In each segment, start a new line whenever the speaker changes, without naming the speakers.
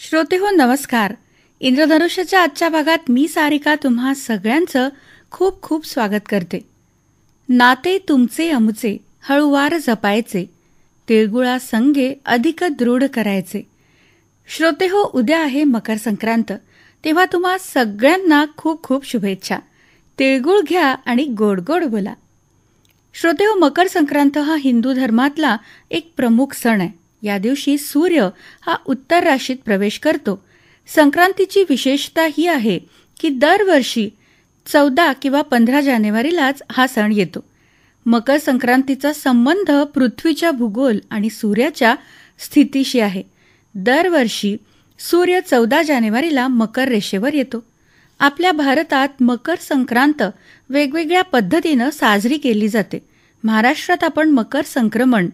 श्रोतेहो नमस्कार इंद्रधनुष्याच्या आजच्या भागात मी सारिका तुम्हा सगळ्यांचं खूप खूप स्वागत करते नाते तुमचे अमुचे हळूवार जपायचे तिळगुळा संगे अधिक दृढ करायचे श्रोतेहो उद्या आहे मकर संक्रांत तेव्हा तुम्हा सगळ्यांना खूप खूप शुभेच्छा तिळगुळ घ्या आणि गोड गोड बोला श्रोतेहो मकर संक्रांत हा हिंदू धर्मातला एक प्रमुख सण आहे या दिवशी सूर्य हा उत्तर राशीत प्रवेश करतो संक्रांतीची विशेषता ही आहे की दरवर्षी चौदा किंवा पंधरा जानेवारीलाच हा सण येतो मकर संक्रांतीचा संबंध पृथ्वीच्या भूगोल आणि सूर्याच्या स्थितीशी आहे दरवर्षी सूर्य चौदा जानेवारीला मकर रेषेवर येतो आपल्या भारतात मकर संक्रांत वेगवेगळ्या पद्धतीनं साजरी केली जाते महाराष्ट्रात आपण मकर संक्रमण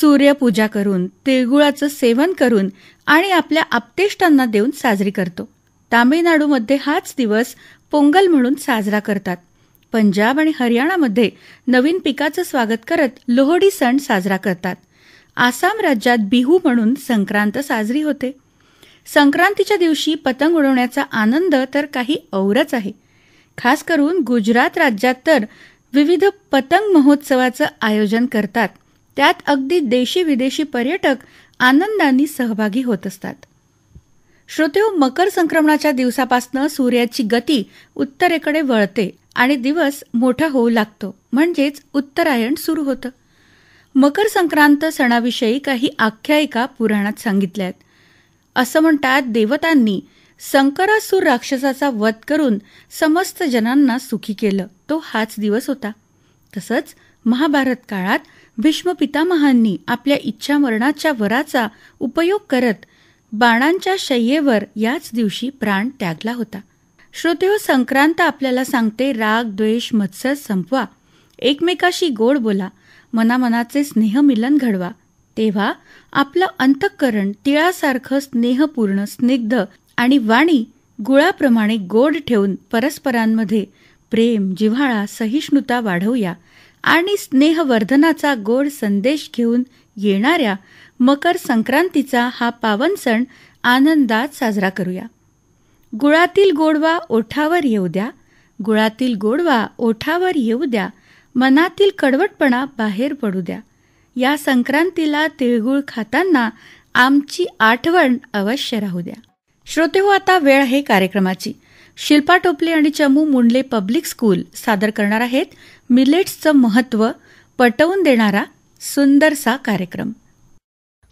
सूर्यपूजा करून तिळगुळाचं सेवन करून आणि आपल्या आपतेष्टांना देऊन साजरी करतो तामिळनाडूमध्ये हाच दिवस पोंगल म्हणून साजरा करतात पंजाब आणि हरियाणामध्ये नवीन पिकाचं स्वागत करत लोहडी सण साजरा करतात आसाम राज्यात बिहू म्हणून संक्रांत साजरी होते संक्रांतीच्या दिवशी पतंग उडवण्याचा आनंद तर काही औरच आहे खास करून गुजरात राज्यात तर विविध पतंग महोत्सवाचं आयोजन करतात त्यात अगदी देशी विदेशी पर्यटक आनंदाने सहभागी होत असतात श्रोतेव मकर संक्रमणाच्या दिवसापासून सूर्याची गती उत्तरेकडे वळते आणि दिवस मोठा होऊ लागतो म्हणजेच उत्तरायण सुरू होतं मकर संक्रांत सणाविषयी काही आख्यायिका पुराणात सांगितल्या असं म्हणतात देवतांनी संकरासूर राक्षसाचा वध करून समस्त जनांना सुखी केलं तो हाच दिवस होता तसंच महाभारत काळात भीष्म पितामहांनी आपल्या इच्छा मरणाच्या वराचा उपयोग करत बाणांच्या शय्येवर याच दिवशी प्राण त्यागला होता श्रोतेव संक्रांत आपल्याला सांगते राग द्वेष मत्सर संपवा एकमेकाशी गोड बोला मनामनाचे मिलन घडवा तेव्हा आपलं अंतःकरण तिळासारखं स्नेहपूर्ण स्निग्ध आणि वाणी गुळाप्रमाणे गोड ठेवून परस्परांमध्ये प्रेम जिव्हाळा सहिष्णुता वाढवूया आणि स्नेहवर्धनाचा गोड संदेश घेऊन येणाऱ्या मकर संक्रांतीचा हा पावन सण आनंदात साजरा करूया गुळातील गोडवा ओठावर येऊ द्या गुळातील गोडवा ओठावर येऊ द्या मनातील कडवटपणा बाहेर पडू द्या या संक्रांतीला तिळगुळ खाताना आमची आठवण अवश्य राहू द्या श्रोते हो आता वेळ आहे कार्यक्रमाची शिल्पा टोपले आणि चमू मुंडले पब्लिक स्कूल सादर करणार आहेत मिलेट्सचं महत्त्व पटवून देणारा सुंदरसा कार्यक्रम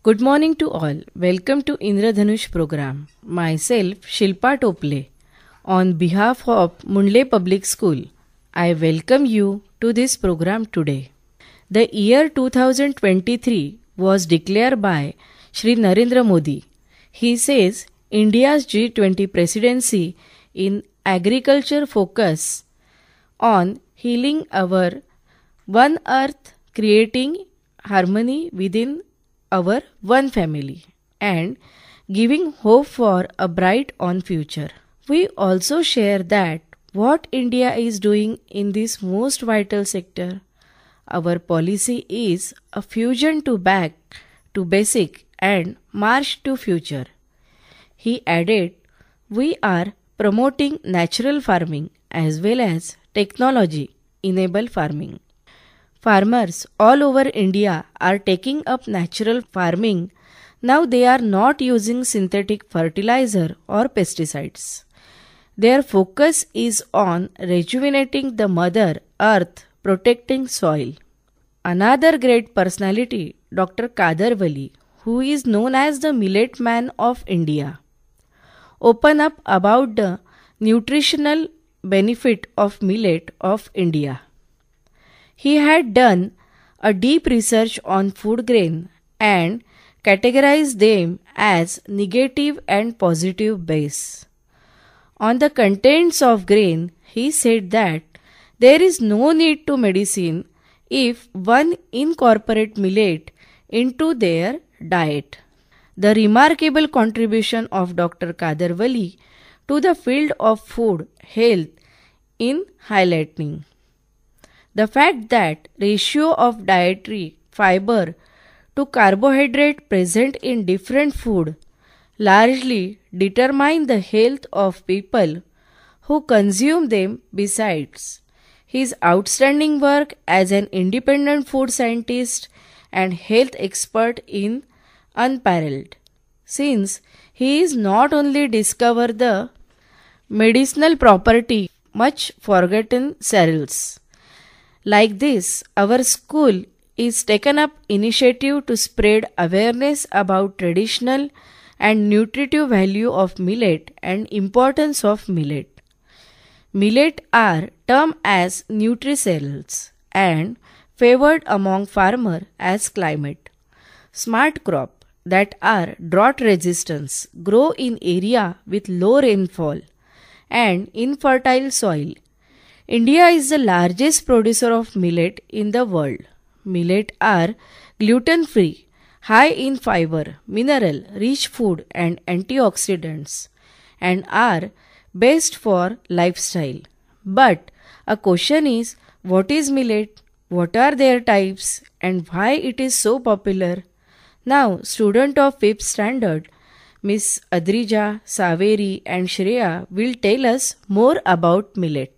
good morning to all welcome to Indradhanush program myself Shilpa Topale on behalf of Mundle public school I welcome you to this program today the year two thousand twenty three was declare by Shri Narendra Modi he says India's G twenty presidency in agriculture focus on healing our one earth, creating harmony within our one family, and giving hope for a bright on future. We also share that what India is doing in this most vital sector. Our policy is a fusion to back to basic and march to future. He added, We are promoting natural farming as well as Technology Enable Farming Farmers all over India are taking up natural farming. Now they are not using synthetic fertilizer or pesticides. Their focus is on rejuvenating the mother earth, protecting soil. Another great personality, Dr. Kadarwali, who is known as the Millet Man of India. Open up about the nutritional benefit of millet of India. He had done a deep research on food grain and categorized them as negative and positive base. On the contents of grain, he said that there is no need to medicine if one incorporate millet into their diet. The remarkable contribution of Dr. Kadarvali to the field of food health in highlighting the fact that ratio of dietary fiber to carbohydrate present in different food largely determine the health of people who consume them besides his outstanding work as an independent food scientist and health expert in unparalleled since he is not only discover the medicinal property much forgotten cereals. Like this, our school is taken up initiative to spread awareness about traditional and nutritive value of millet and importance of millet. Millet are termed as nutricells and favored among farmer as climate. Smart crop that are drought resistance grow in area with low rainfall and infertile soil. India is the largest producer of millet in the world. Millet are gluten free, high in fiber, mineral, rich food and antioxidants and are best for lifestyle. But a question is what is millet? What are their types and why it is so popular? Now, student of 5th standard, Miss Adrija, Saveri and Shreya will tell us more about millet.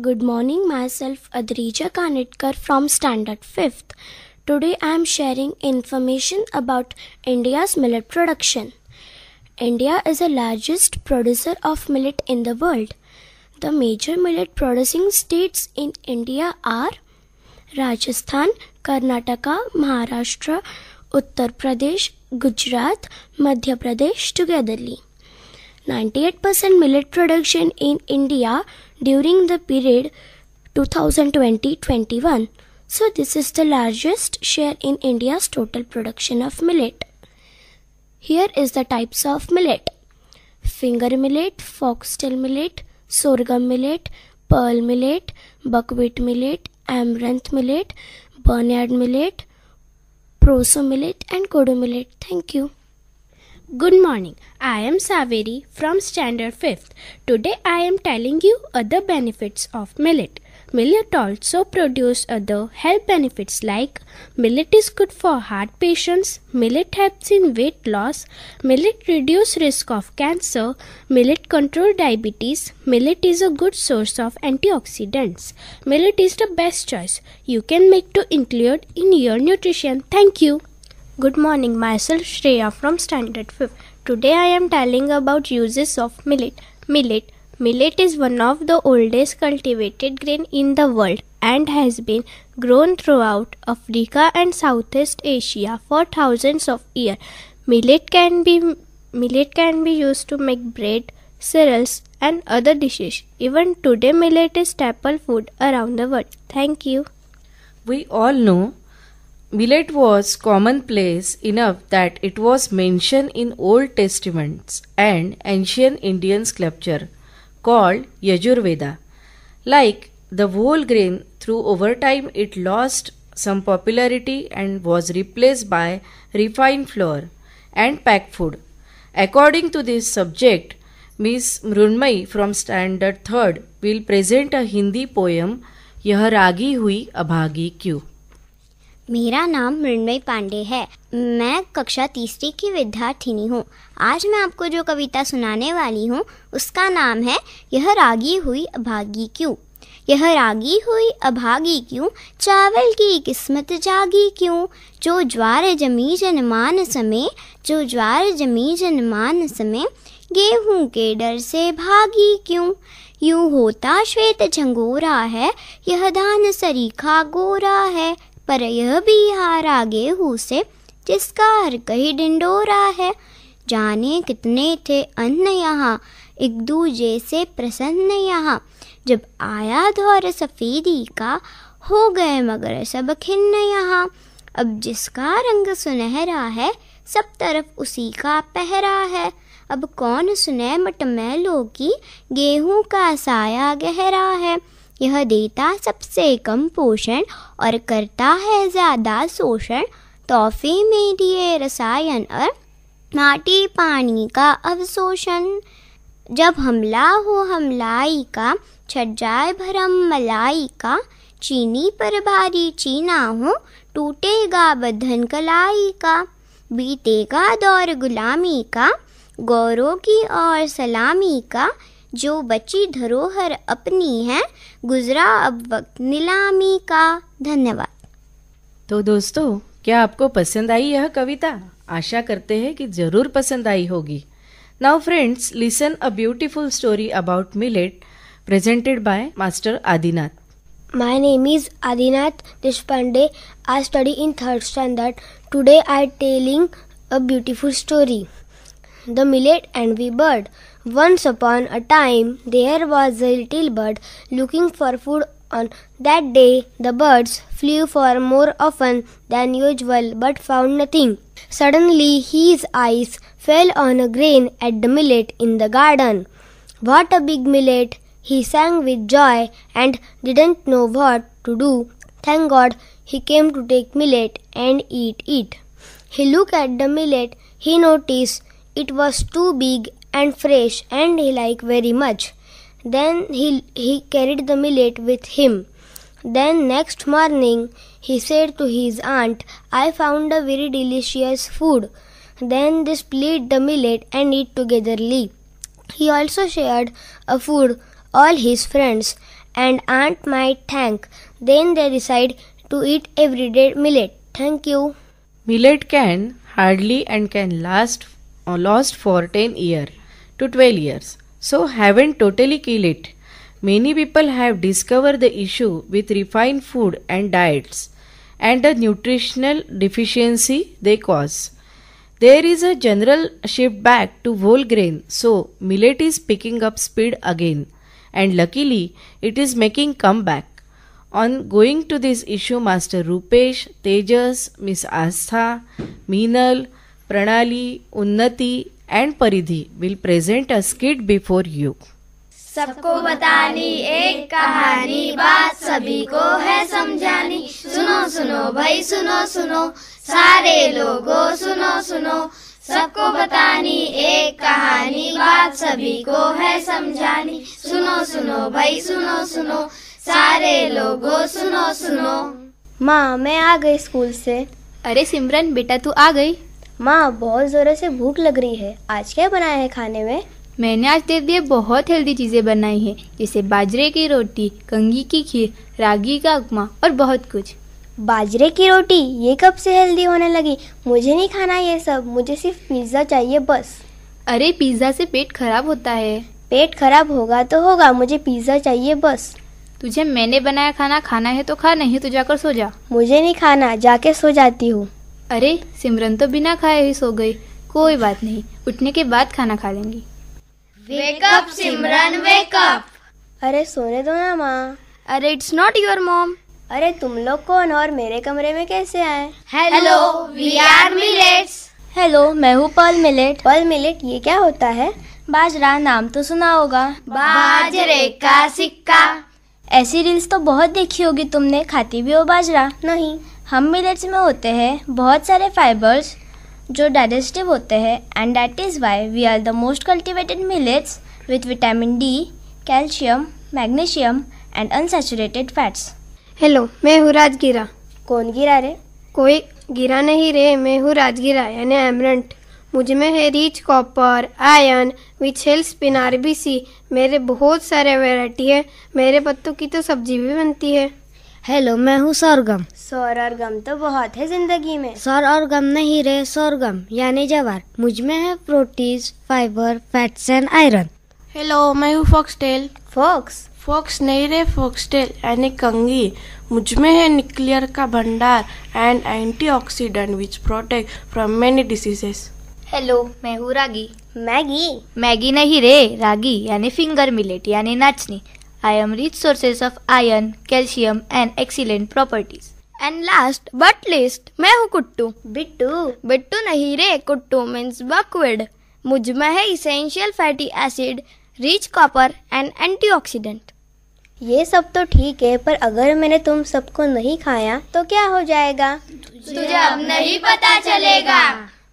Good morning, myself Adrija Kanitkar from standard 5th. Today I am sharing information about India's millet production. India is the largest producer of millet in the world. The major millet producing states in India are Rajasthan, Karnataka, Maharashtra, Uttar Pradesh, Gujarat, Madhya Pradesh togetherly. 98% millet production in India during the period 2020-21. So this is the largest share in India's total production of millet. Here is the types of millet. Finger millet, foxtail millet, sorghum millet, pearl millet, buckwheat millet, amaranth millet, Barnyard millet, proso millet and kodo millet. Thank you. Good morning. I am Saveri from Standard 5th. Today I am telling you other benefits of millet. Millet also produces other health benefits like millet is good for heart patients, millet helps in weight loss, millet reduces risk of cancer, millet control diabetes, millet is a good source of antioxidants. Millet is the best choice you can make to include in your nutrition. Thank you. Good morning, myself Shreya from Standard 5. Today I am telling about uses of millet. Millet Millet is one of the oldest cultivated grain in the world and has been grown throughout Africa and Southeast Asia for thousands of years. Millet can be millet can be used to make bread, cereals and other dishes. Even today millet is staple food around the world. Thank you. We
all know Millet was commonplace enough that it was mentioned in Old Testaments and ancient Indian sculpture called Yajurveda. Like the whole grain, through over time it lost some popularity and was replaced by refined flour and packed food. According to this subject, Miss Mrunmai from Standard 3rd will present a Hindi poem यह Ragi Hui अभागी क्यों
मेरा नाम मृणमय पांडे है मैं कक्षा तीसरी की विद्यार्थिनी हूँ आज मैं आपको जो कविता सुनाने वाली हूँ उसका नाम है यह रागी हुई अभागी क्यों यह रागी हुई अभागी क्यों चावल की किस्मत जागी क्यों जो ज्वार जमी जनमान समय जो ज्वार जमी जनमान समय गेहूं के डर से भागी क्यों यूं होता श्वेत झंगोरा है यह धान सरीखा गोरा है पर यह हार आगे हु से जिसका हर कहीं डिंडोरा है जाने कितने थे अन्न यहाँ एक दूजे से प्रसन्न यहाँ जब आया धौर सफ़ेदी का हो गए मगर सब खिन्न यहाँ अब जिसका रंग सुनहरा है सब तरफ उसी का पहरा है अब कौन सुने मटमैलों की गेहूं का साया गहरा है यह देता सबसे कम पोषण और करता है ज़्यादा शोषण तोहफे में दिए रसायन और माटी पानी का अवशोषण जब हमला हो हमलाई का छट जाए भरम मलाई का चीनी पर भारी चीना हो टूटेगा बधन कलाई का बीतेगा दौर गुलामी का गौरों की और सलामी का जो बची धरोहर अपनी है गुजरा अब वक्त नीलामी का धन्यवाद
तो दोस्तों क्या आपको पसंद आई यह कविता आशा करते हैं कि जरूर पसंद आई होगी now friends listen a beautiful story about millet presented by master Adinath
My name is Adinath Deshpande. I study in third standard today I telling a beautiful story the millet and we bird Once upon a time, there was a little bird looking for food on that day. The birds flew for more often than usual but found nothing. Suddenly, his eyes fell on a grain at the millet in the garden. What a big millet! He sang with joy and didn't know what to do. Thank God he came to take millet and eat it. He looked at the millet. He noticed it was too big and fresh and he liked very much. Then he, he carried the millet with him. Then next morning he said to his aunt, I found a very delicious food. Then they split the millet and eat togetherly. He also shared a food all his friends and aunt might thank. Then they decide to eat everyday millet. Thank you. Millet can hardly and can last
uh, lost for 10 years to 12 years. So haven't totally killed it. Many people have discovered the issue with refined food and diets and the nutritional deficiency they cause. There is a general shift back to whole grain, so millet is picking up speed again and luckily it is making comeback. On going to this issue, Master Rupesh, Tejas, Miss Astha, Meenal, Pranali, Unnati and Paridhi will present a skit before you
सबको बतानी एक कहानी बात सभी को है समझानी सुनो सुनो भाई सुनो सुनो सारे लोगो सुनो सुनो सबको बतानी एक कहानी बात सभी को है समझानी सुनो सुनो भाई सुनो सुनो सारे लोगो सुनो सुनो माँ मैं आ गई स्कूल से अरे सिमरन बेटा तू आ गई माँ बहुत ज़ोरों से भूख लग रही है आज क्या बनाया है खाने में मैंने आज तेरे लिए बहुत हेल्दी चीज़ें बनाई हैं जैसे बाजरे की रोटी कंगी की खीर रागी का उपमा और बहुत कुछ बाजरे की रोटी ये कब से हेल्दी होने लगी मुझे नहीं खाना ये सब मुझे सिर्फ पिज़्ज़ा चाहिए बस अरे पिज़्ज़ा से पेट खराब होता है पेट खराब होगा तो होगा मुझे पिज़्ज़ा चाहिए बस तुझे मैंने बनाया खाना खाना है तो खा नहीं तो जाकर सो जा मुझे नहीं खाना जाके सो जाती हूँ अरे सिमरन तो बिना खाए ही सो गई कोई बात नहीं उठने के बाद खाना खा लेंगी वेकअप सिमरन वेकअप अरे सोने दो ना माँ अरे इट्स नॉट योर मॉम अरे तुम लोग कौन और मेरे कमरे में कैसे आए hello we are millets hello मैं हूँ पर्ल मिलेट पर्ल मिलेट ये क्या होता है बाजरा नाम तो सुना होगा बाजरे का सिक्का ऐसी रील्स तो बहुत देखी होगी तुमने खाती भी हो बाजरा नहीं हम मिलेट्स में होते हैं बहुत सारे फाइबर्स जो डाइजेस्टिव होते हैं and that is why we are the most cultivated millets with vitamin D calcium magnesium and unsaturated fats hello मैं हूँ राजगिरा कौन गिरा रे कोई गिरा नहीं रे मैं हूँ राजगिरा यानी एमरंट मुझ में है rich copper ion which helps pin are मेरे बहुत सारे वैरायटी है मेरे पत्तों की तो सब्जी भी बनती है हेलो मैं हूँ सौरगम सौर और गम तो बहुत है जिंदगी में सौर और गम नहीं रहे सौरगम यानी जवार मुझ में है protein fibre fats and iron hello मैं हूँ टेल फॉक्स फॉक्स नहीं रहे टेल यानी कंगी मुझ में है न्यूक्लियर का भंडार and antioxidant which protect from many diseases hello मैं हूँ रागी मैगी मैगी नहीं रे रागी यानी फिंगर मिलेट यानी नाचनी iron rich sources of iron, calcium and excellent properties. And last but least मैं हूँ कुट्टू बिट्टू बिट्टू नहीं रे कुट्टू मीन्स बकविड मुझ में है essential fatty acid rich copper and antioxidant ये सब तो ठीक है पर अगर मैंने तुम सबको नहीं खाया तो क्या हो जाएगा तुझे अब नहीं पता चलेगा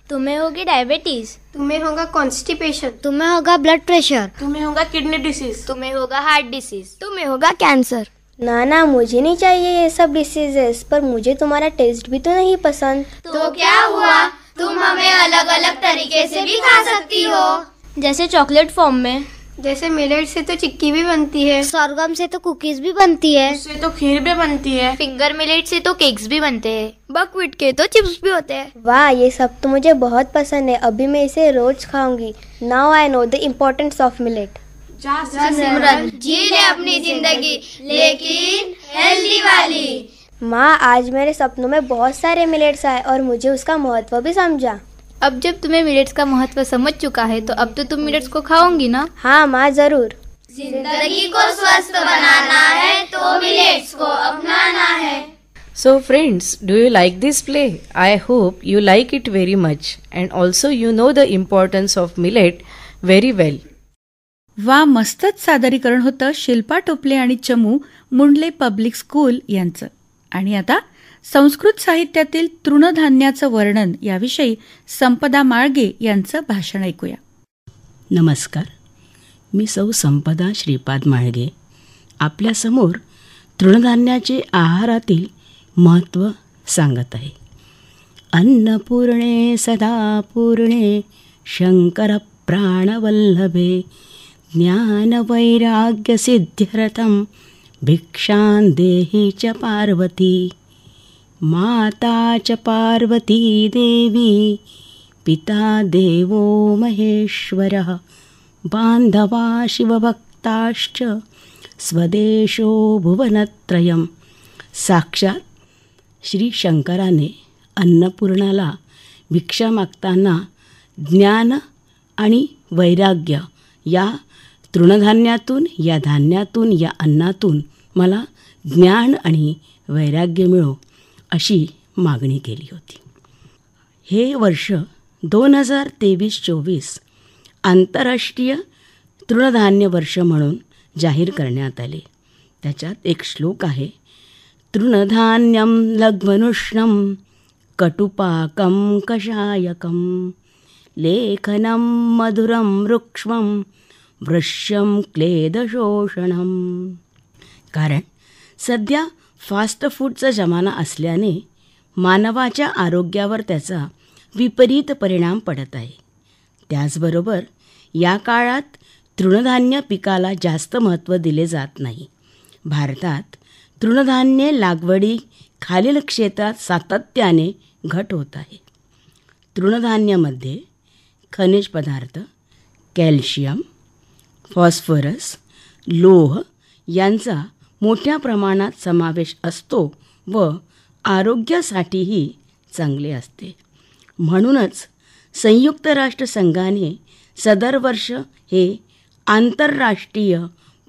तुम्हें होगी डायबिटीज तुम्हें होगा कॉन्स्टिपेशन तुम्हें होगा ब्लड प्रेशर तुम्हें होगा किडनी डिसीज तुम्हें होगा हार्ट डिसीज तुम्हें होगा कैंसर ना ना मुझे नहीं चाहिए ये सब डिसीजेस पर मुझे तुम्हारा टेस्ट भी तो नहीं पसंद तो क्या हुआ तुम हमें अलग अलग तरीके से भी खा सकती हो जैसे चॉकलेट फॉर्म में जैसे मिलेट से तो चिक्की भी बनती है सरगम से तो कुकीज भी बनती है उससे तो खीर भी बनती है फिंगर मिलेट से तो केक्स भी बनते हैं बकवीट के तो चिप्स भी होते हैं वाह ये सब तो मुझे बहुत पसंद है अभी मैं इसे रोज खाऊंगी now I know the importance of millet
Simran जी ले अपनी जिंदगी लेकिन हेल्दी वाली
माँ आज मेरे सपनों में बहुत सारे मिलेट्स आए और मुझे उसका महत्व भी समझा अब जब तुम्हें मिलेट्स का महत्व समझ चुका है तो अब तो तुम मिलेट्स को खाओगी ना हाँ माँ जरूर जिंदगी को स्वस्थ बनाना है तो मिलेट्स को अपनाना है so friends
do you like this play I hope you like it very much and also you know the
importance of millet very well वा मस्तच सादरीकरण होतं शिल्पा टोपले आणि चमू मुंडले पब्लिक स्कूल यांचं आणि आता संस्कृत साहित्यातील तृणधान्याचं वर्णन याविषयी संपदा माळगे यांचं भाषण ऐकूया
नमस्कार मी सौ संपदा श्रीपाद माळगे आपल्यासमोर तृणधान्याचे आहारातील महत्त्व सांगत आहे अन्नपूर्णे सदा पूर्णे शंकर प्राणवल्लभे ज्ञानवैराग्यसिद्ध्यरथं भिक्षां देही च पार्वती माता च पार्वती देवी पिता देवो महेश्वरः बांधवा शिवभक्ताश्च स्वदेशो भुवनत्रयं साक्षात श्री शंकराने अन्नपूर्णाला भिक्षा मागताना ज्ञान आणि वैराग्य या तृणधान्यातून या धान्यातून या अन्नातून मला ज्ञान आणि वैराग्य मिळो अशी मागणी केली होती हे वर्ष दोन हजार तेवीस चोवीस आंतरराष्ट्रीय तृणधान्य वर्ष म्हणून जाहीर करण्यात आले त्याच्यात एक श्लोक आहे तृणधान्यम लग्मनुष्णम कटुपाकम कषायकम लेखनम मधुरम वृक्ष्मम वृश्यम क्लेदशोषणम कारण सध्या फास्ट फूडचा जमाना असल्याने मानवाच्या आरोग्यावर त्याचा विपरीत परिणाम पडत आहे त्याचबरोबर या काळात तृणधान्य पिकाला जास्त महत्त्व दिले जात नाही भारतात तृणधान्य लागवडी खालील क्षेत्रात सातत्याने घट होत आहे तृणधान्यामध्ये खनिज पदार्थ कॅल्शियम फॉस्फरस लोह यांचा मोठ्या प्रमाणात समावेश असतो व आरोग्यासाठीही चांगले असते म्हणूनच संयुक्त राष्ट्रसंघाने सदर वर्ष हे आंतरराष्ट्रीय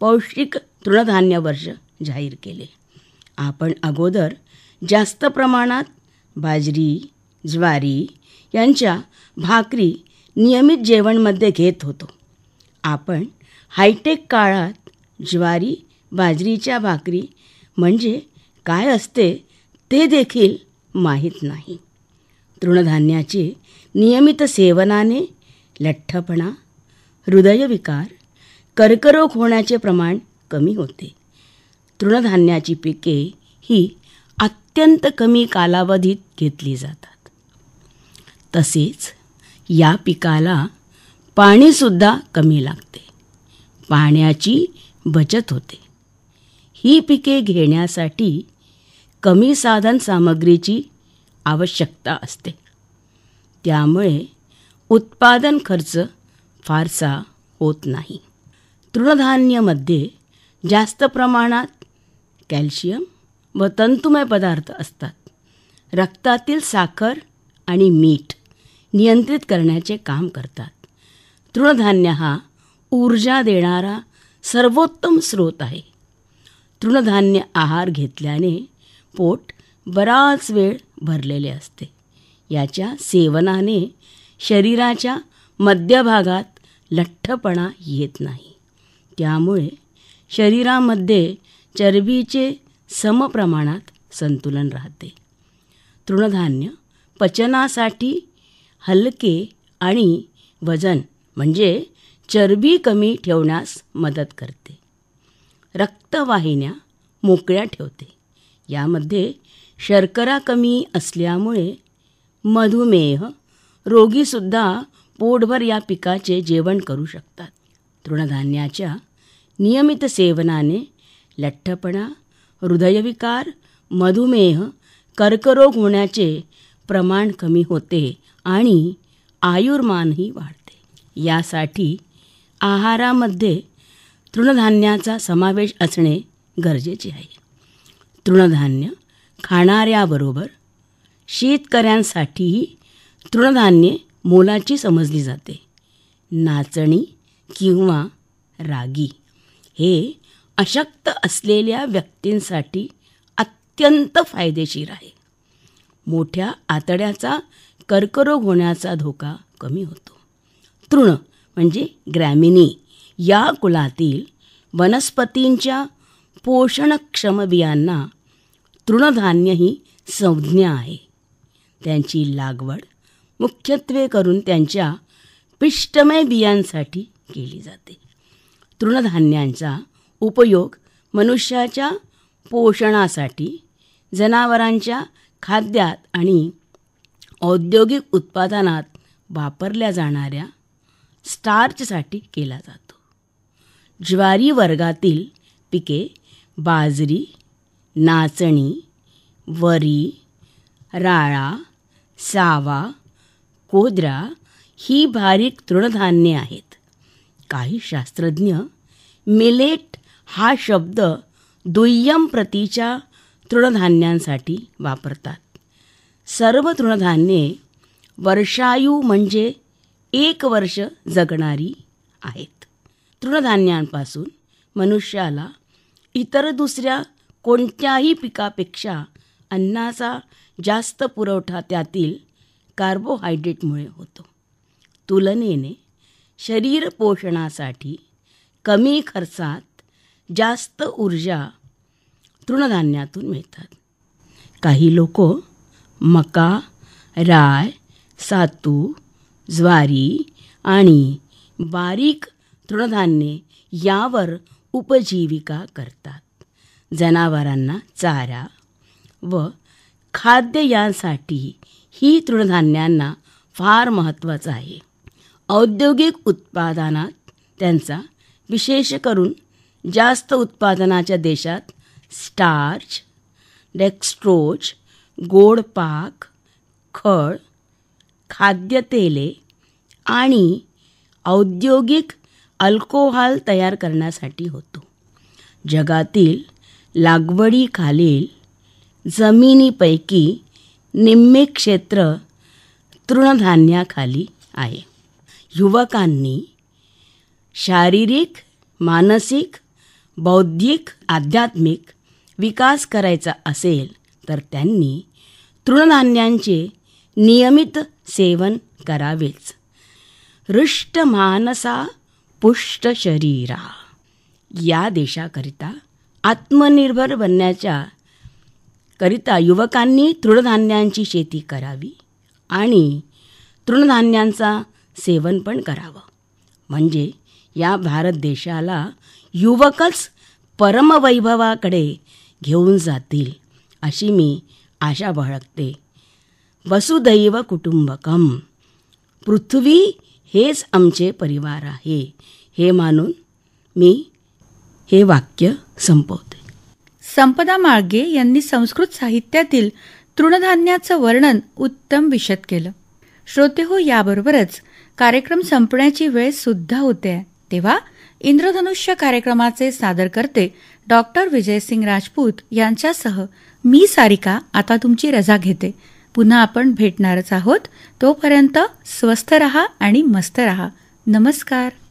पौष्टिक तृणधान्य वर्ष जाहीर केले आपण अगोदर जास्त प्रमाणात बाजरी ज्वारी यांच्या भाकरी नियमित जेवणमध्ये घेत होतो आपण हायटेक काळात ज्वारी बाजरीच्या भाकरी म्हणजे काय असते ते देखील माहीत नाही तृणधान्याचे नियमित सेवनाने लठ्ठपणा हृदयविकार कर्करोग होण्याचे प्रमाण कमी होते तृणधान्याची पिके ही अत्यंत कमी कालावधीत घेतली जातात तसेच या पिकाला पाणीसुद्धा कमी लागते पाण्याची बचत होते ही पिके घेण्यासाठी कमी साधन सामग्रीची आवश्यकता असते त्यामुळे उत्पादन खर्च फारसा होत नाही तृणधान्यमध्ये जास्त प्रमाणात कॅल्शियम व तंतुमय पदार्थ असतात रक्तातील साखर आणि मीठ नियंत्रित करण्याचे काम करतात तृणधान्य हा ऊर्जा देणारा सर्वोत्तम स्रोत आहे तृणधान्य आहार घेतल्याने पोट बराच वेळ भरलेले असते याच्या सेवनाने शरीराच्या मध्यभागात लठ्ठपणा येत नाही त्यामुळे शरीरामध्ये चरबीचे समप्रमाणात संतुलन राहते तृणधान्य पचनासाठी हलके आणि वजन म्हणजे चरबी कमी ठेवण्यास मदत करते रक्तवाहिन्या मोकळ्या ठेवते यामध्ये शर्करा कमी असल्यामुळे मधुमेह रोगीसुद्धा पोटभर या पिकाचे जेवण करू शकतात तृणधान्याच्या नियमित सेवनाने लठ्ठपणा हृदयविकार मधुमेह कर्करोग होण्याचे प्रमाण कमी होते आणि आयुर्मानही वाढते यासाठी आहारामध्ये तृणधान्याचा समावेश असणे गरजेचे आहे तृणधान्य खाणाऱ्याबरोबर शेतकऱ्यांसाठीही तृणधान्ये मोलाची समजली जाते नाचणी किंवा रागी हे अशक्त असलेल्या व्यक्तींसाठी अत्यंत फायदेशीर आहे मोठ्या आतड्याचा कर्करोग होण्याचा धोका कमी होतो तृण म्हणजे ग्रॅमिनी या कुलातील वनस्पतींच्या पोषणक्षम बियांना तृणधान्य ही संज्ञा आहे त्यांची लागवड मुख्यत्वे करून त्यांच्या पिष्टमय बियांसाठी केली जाते तृणधान्यांचा उपयोग मनुष्याच्या पोषणासाठी जनावरांच्या खाद्यात आणि औद्योगिक उत्पादनात वापरल्या जाणाऱ्या स्टार्चसाठी केला जातो ज्वारी वर्गातील पिके बाजरी नाचणी वरी राळा सावा कोद्रा ही बारीक तृणधान्ये आहेत काही शास्त्रज्ञ मिलेट हा शब्द दुय्यम प्रतीच्या तृणधान्यांसाठी वापरतात सर्व तृणधान्ये वर्षायू म्हणजे एक वर्ष जगणारी आहेत तृणधान्यांपासून मनुष्याला इतर दुसऱ्या कोणत्याही पिकापेक्षा अन्नाचा जास्त पुरवठा त्यातील कार्बोहायड्रेटमुळे होतो तुलनेने शरीर पोषणासाठी कमी खर्चात जास्त ऊर्जा तृणधान्यातून मिळतात काही लोक मका राय सातू ज्वारी आणि बारीक तृणधान्ये यावर उपजीविका करतात जनावरांना चारा व खाद्य यांसाठी ही तृणधान्यांना फार महत्त्वाचं आहे औद्योगिक उत्पादनात त्यांचा विशेष करून जास्त उत्पादनाच्या देशात स्टार्च डेक्स्ट्रोज गोडपाक खळ खाद्यतेले आणि औद्योगिक अल्कोहाल तयार करण्यासाठी होतो जगातील लागवडीखालील जमिनीपैकी निम्मे क्षेत्र तृणधान्याखाली आहे युवकांनी शारीरिक मानसिक बौद्धिक आध्यात्मिक विकास करायचा असेल तर त्यांनी तृणधान्यांचे नियमित सेवन करावेच हृष्ट मानसा पुष्ट शरीरा या देशाकरिता आत्मनिर्भर बनण्याच्या करिता युवकांनी तृणधान्यांची शेती करावी आणि तृणधान्यांचा सेवन पण करावं म्हणजे या भारत देशाला युवकच परमवैभवाकडे घेऊन जातील अशी मी आशा बाळगते वसुदैव कुटुंबकम पृथ्वी हेच आमचे परिवार आहे हे मानून मी हे वाक्य संपवते
संपदा माळगे यांनी संस्कृत साहित्यातील तृणधान्याचं वर्णन उत्तम विशद केलं श्रोते हो याबरोबरच कार्यक्रम संपण्याची वेळ सुद्धा होते तेव्हा इंद्रधनुष्य कार्यक्रमाचे सादरकर्ते डॉक्टर विजयसिंग राजपूत यांच्यासह मी सारिका आता तुमची रजा घेते पुन्हा आपण भेटणारच आहोत तोपर्यंत स्वस्थ रहा आणि मस्त रहा नमस्कार